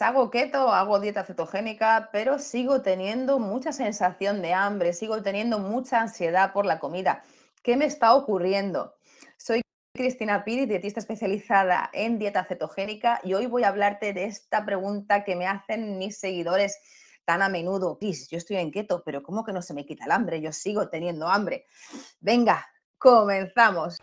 hago keto, hago dieta cetogénica, pero sigo teniendo mucha sensación de hambre, sigo teniendo mucha ansiedad por la comida. ¿Qué me está ocurriendo? Soy Cristina Piri, dietista especializada en dieta cetogénica y hoy voy a hablarte de esta pregunta que me hacen mis seguidores tan a menudo. "Pis, yo estoy en keto, pero ¿cómo que no se me quita el hambre? Yo sigo teniendo hambre. Venga, comenzamos.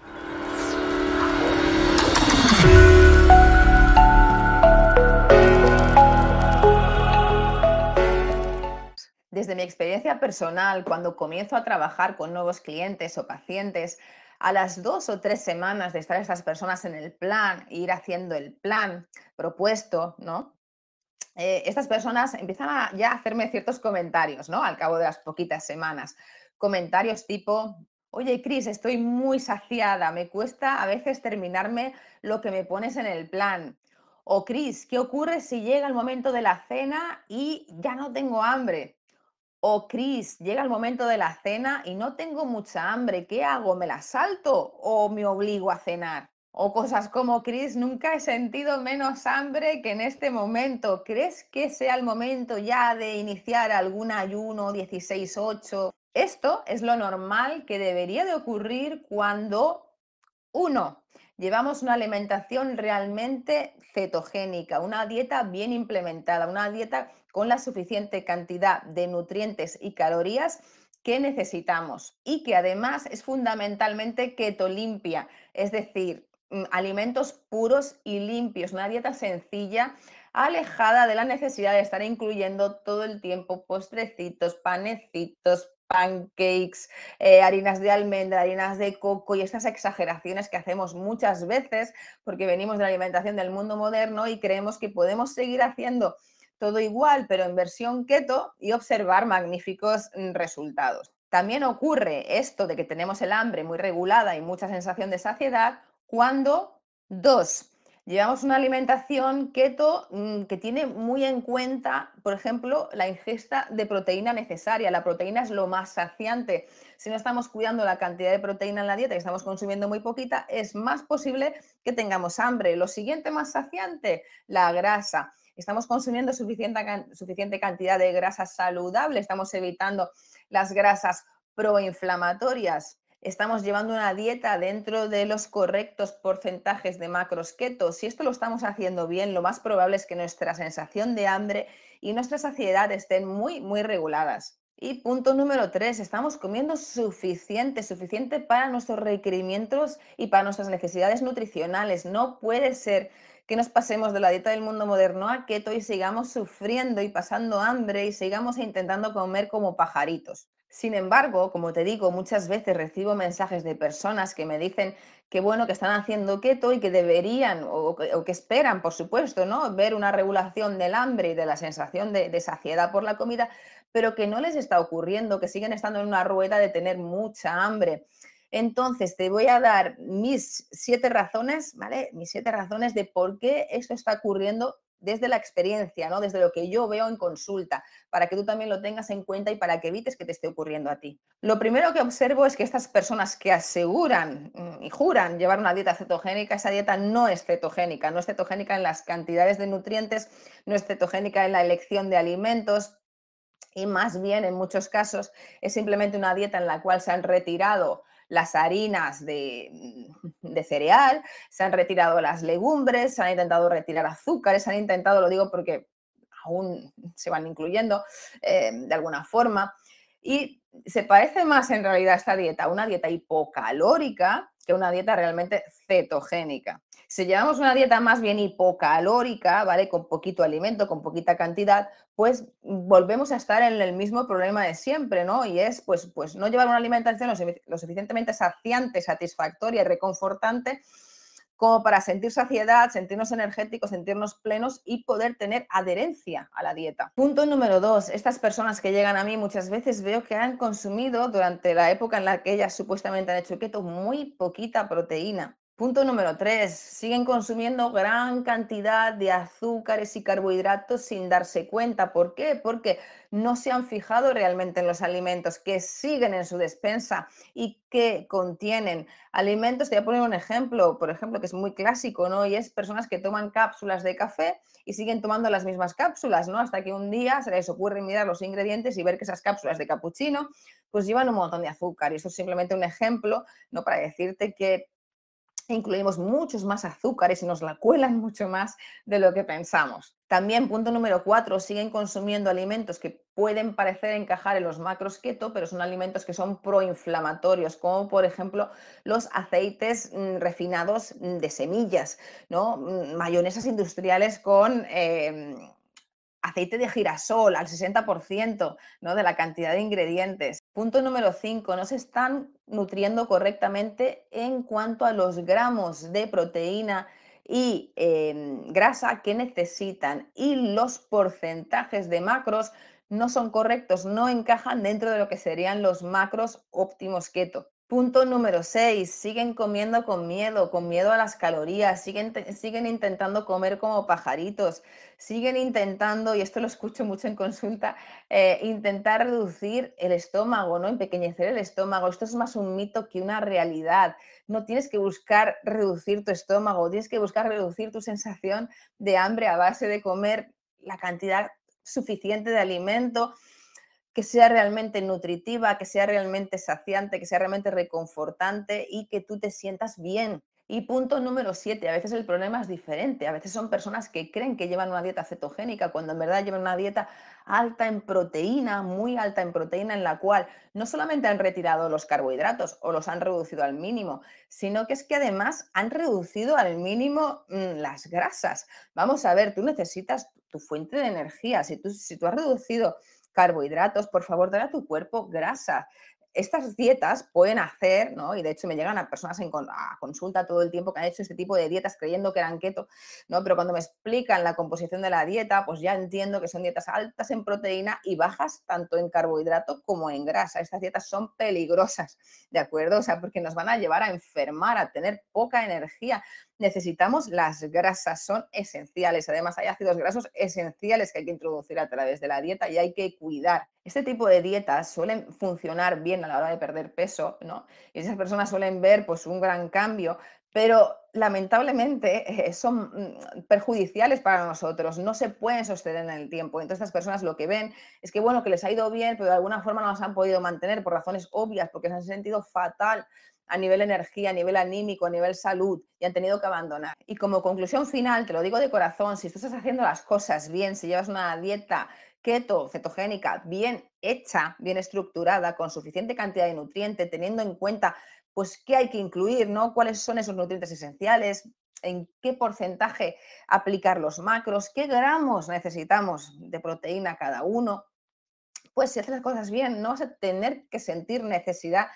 Desde mi experiencia personal, cuando comienzo a trabajar con nuevos clientes o pacientes, a las dos o tres semanas de estar estas personas en el plan, ir haciendo el plan propuesto, ¿no? Eh, estas personas empiezan a ya a hacerme ciertos comentarios, ¿no? Al cabo de las poquitas semanas. Comentarios tipo, oye, Cris, estoy muy saciada, me cuesta a veces terminarme lo que me pones en el plan. O Cris, ¿qué ocurre si llega el momento de la cena y ya no tengo hambre? O Cris, llega el momento de la cena y no tengo mucha hambre, ¿qué hago? ¿Me la salto o me obligo a cenar? O cosas como, Cris, nunca he sentido menos hambre que en este momento. ¿Crees que sea el momento ya de iniciar algún ayuno 16-8? Esto es lo normal que debería de ocurrir cuando, uno, Llevamos una alimentación realmente cetogénica, una dieta bien implementada, una dieta con la suficiente cantidad de nutrientes y calorías que necesitamos y que además es fundamentalmente keto limpia, es decir, mm, alimentos puros y limpios, una dieta sencilla, alejada de la necesidad de estar incluyendo todo el tiempo postrecitos, panecitos, pancakes, eh, harinas de almendra, harinas de coco y estas exageraciones que hacemos muchas veces porque venimos de la alimentación del mundo moderno y creemos que podemos seguir haciendo todo igual pero en versión keto y observar magníficos mm, resultados. También ocurre esto de que tenemos el hambre muy regulada y mucha sensación de saciedad cuando, dos, Llevamos una alimentación keto mm, que tiene muy en cuenta, por ejemplo, la ingesta de proteína necesaria. La proteína es lo más saciante. Si no estamos cuidando la cantidad de proteína en la dieta y estamos consumiendo muy poquita, es más posible que tengamos hambre. Lo siguiente más saciante, la grasa. Estamos consumiendo suficiente, suficiente cantidad de grasa saludable, estamos evitando las grasas proinflamatorias estamos llevando una dieta dentro de los correctos porcentajes de macros keto, si esto lo estamos haciendo bien, lo más probable es que nuestra sensación de hambre y nuestra saciedad estén muy, muy reguladas. Y punto número tres, estamos comiendo suficiente, suficiente para nuestros requerimientos y para nuestras necesidades nutricionales. No puede ser que nos pasemos de la dieta del mundo moderno a keto y sigamos sufriendo y pasando hambre y sigamos intentando comer como pajaritos. Sin embargo, como te digo, muchas veces recibo mensajes de personas que me dicen que bueno, que están haciendo keto y que deberían o, que esperan, por supuesto, ¿no? Ver una regulación del hambre y de la sensación de, de, saciedad por la comida, pero que no les está ocurriendo, que siguen estando en una rueda de tener mucha hambre. Entonces, te voy a dar mis siete razones, ¿vale? Mis siete razones de por qué esto está ocurriendo desde la experiencia, ¿no? desde lo que yo veo en consulta, para que tú también lo tengas en cuenta y para que evites que te esté ocurriendo a ti. Lo primero que observo es que estas personas que aseguran mm, y juran llevar una dieta cetogénica, esa dieta no es cetogénica, no es cetogénica en las cantidades de nutrientes, no es cetogénica en la elección de alimentos. Y más bien en muchos casos es simplemente una dieta en la cual se han retirado las harinas mm, de, cereal, se han retirado las legumbres, se han intentado retirar azúcares, se han intentado, lo digo porque aún se van incluyendo eh, de alguna forma, y se parece más en realidad a esta dieta a una dieta hipocalórica que una dieta realmente cetogénica. Si llevamos una dieta más bien hipocalórica, ¿vale? Con poquito alimento, con poquita cantidad, pues volvemos a estar en el mismo problema de siempre, ¿no? Y es, pues, pues no llevar una alimentación lo, suficientemente saciante, satisfactoria y reconfortante como para sentir saciedad, sentirnos energéticos, sentirnos plenos y poder tener adherencia a la dieta. Punto número dos, estas personas que llegan a mí muchas veces veo que han consumido durante la época en la que ellas supuestamente han hecho keto muy poquita proteína. Punto número tres, siguen consumiendo gran cantidad de azúcares y carbohidratos sin darse cuenta. ¿Por qué? Porque no se han fijado realmente en los alimentos que siguen en su despensa y que contienen alimentos. Te voy a poner un ejemplo, por ejemplo, que es muy clásico, ¿no? Y es personas que toman cápsulas de café y siguen tomando las mismas cápsulas, ¿no? Hasta que un día se les ocurre mirar los ingredientes y ver que esas cápsulas de cappuccino pues llevan un montón de azúcar. Y eso es simplemente un ejemplo, ¿no? Para decirte que incluimos muchos más azúcares y nos la cuelan mucho más de lo que pensamos. También, punto número cuatro, siguen consumiendo alimentos que pueden parecer encajar en los macros keto, pero son alimentos que son proinflamatorios, como por ejemplo los aceites mm, refinados mm, de semillas, ¿no? Mm, mayonesas industriales con... Em, aceite de girasol al 60% ¿no? de la cantidad de ingredientes, Punto número 5, no se están nutriendo correctamente en cuanto a los gramos de proteína y em, grasa que necesitan y los porcentajes de macros no son correctos, no encajan dentro de lo que serían los macros óptimos keto. Punto número 6, siguen comiendo con miedo, con miedo a las calorías, siguen, siguen intentando comer como pajaritos, siguen intentando, y esto lo escucho mucho en consulta, eh, intentar reducir el estómago, ¿no? Empequeñecer el estómago. Esto es más un mito que una realidad. No tienes que buscar reducir tu estómago, tienes que buscar reducir tu sensación de hambre a base de comer la cantidad suficiente de alimento que sea realmente nutritiva, que sea realmente saciante, que sea realmente reconfortante y que tú te sientas bien. Y punto número siete, a veces el problema es diferente, a veces son personas que creen que llevan una dieta cetogénica cuando en verdad llevan una dieta alta en proteína, muy alta en proteína, en la cual no solamente han retirado los carbohidratos o los han reducido al mínimo, sino que es que además han reducido al mínimo mm, las grasas. Vamos a ver, tú necesitas tu fuente de energía, si tú, si tú has reducido carbohidratos, por favor, dale a tu cuerpo grasa. Estas dietas pueden hacer, ¿no? y de hecho me llegan a personas en a consulta todo el tiempo que han hecho este tipo de dietas creyendo que eran keto, ¿no? pero cuando me explican la composición de la dieta, pues ya entiendo que son dietas altas en proteína y bajas tanto en carbohidrato como en grasa. Estas dietas son peligrosas. ¿de acuerdo? O sea, porque nos van a llevar a enfermar, a tener poca energía. Necesitamos las grasas, son esenciales. Además, hay ácidos grasos esenciales que hay que introducir a través de la dieta y hay que cuidar. Este tipo de dietas suelen funcionar bien a la hora de perder peso, ¿no? Y esas personas suelen ver pues un gran cambio, pero lamentablemente eh, eh, son mm, perjudiciales para nosotros, no se pueden sostener en el tiempo. Entonces estas personas lo que ven es que, bueno, que les ha ido bien, pero de alguna forma no las han podido mantener por razones obvias, porque se han sentido fatal a nivel energía, a nivel anímico, a nivel salud y han tenido que abandonar. Y como conclusión final, te lo digo de corazón, si tú estás haciendo las cosas bien, si llevas una dieta keto, cetogénica, bien hecha, bien estructurada, con suficiente cantidad de nutrientes, teniendo en cuenta pues qué hay que incluir, ¿no? ¿Cuáles son esos nutrientes esenciales? ¿En qué porcentaje aplicar los macros? ¿Qué gramos necesitamos de proteína cada uno? Pues si haces las cosas bien, no vas a tener que sentir necesidad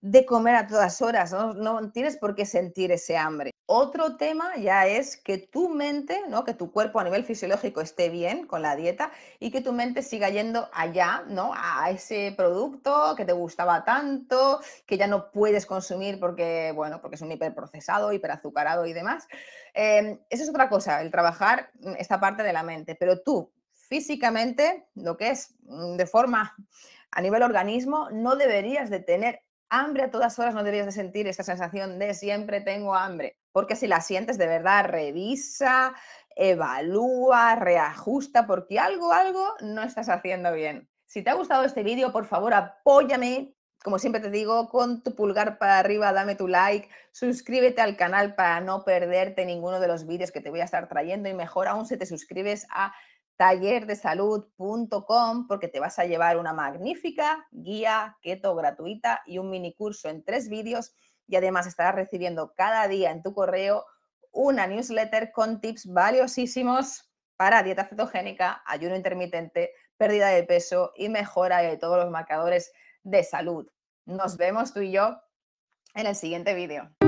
de comer a todas horas, no, tienes por qué sentir ese hambre. Otro tema ya es que tu mente, ¿no? que tu cuerpo a nivel fisiológico esté bien con la dieta y que tu mente siga yendo allá, ¿no? a ese producto que te gustaba tanto, que ya no puedes consumir porque, bueno, porque es un hiperprocesado, hiperazucarado y demás. Em, eso es otra cosa, el trabajar mm, esta parte de la mente, pero tú físicamente, lo que es mm, de forma a nivel organismo, no deberías de tener Hambre a todas horas no deberías de sentir esta sensación de siempre tengo hambre, porque si la sientes de verdad, revisa, evalúa, reajusta, porque algo, algo no estás haciendo bien. Si te ha gustado este vídeo, por favor, apóyame, como siempre te digo, con tu pulgar para arriba, dame tu like, suscríbete al canal para no perderte ninguno de los vídeos que te voy a estar trayendo y mejor aún si te suscribes a tallerdesalud.com porque te vas a llevar una magnífica guía keto gratuita y un mini curso en tres vídeos y además estarás recibiendo cada día en tu correo una newsletter con tips valiosísimos para dieta cetogénica, ayuno intermitente, pérdida de peso y mejora de todos los marcadores de salud. Nos vemos tú y yo en el siguiente vídeo.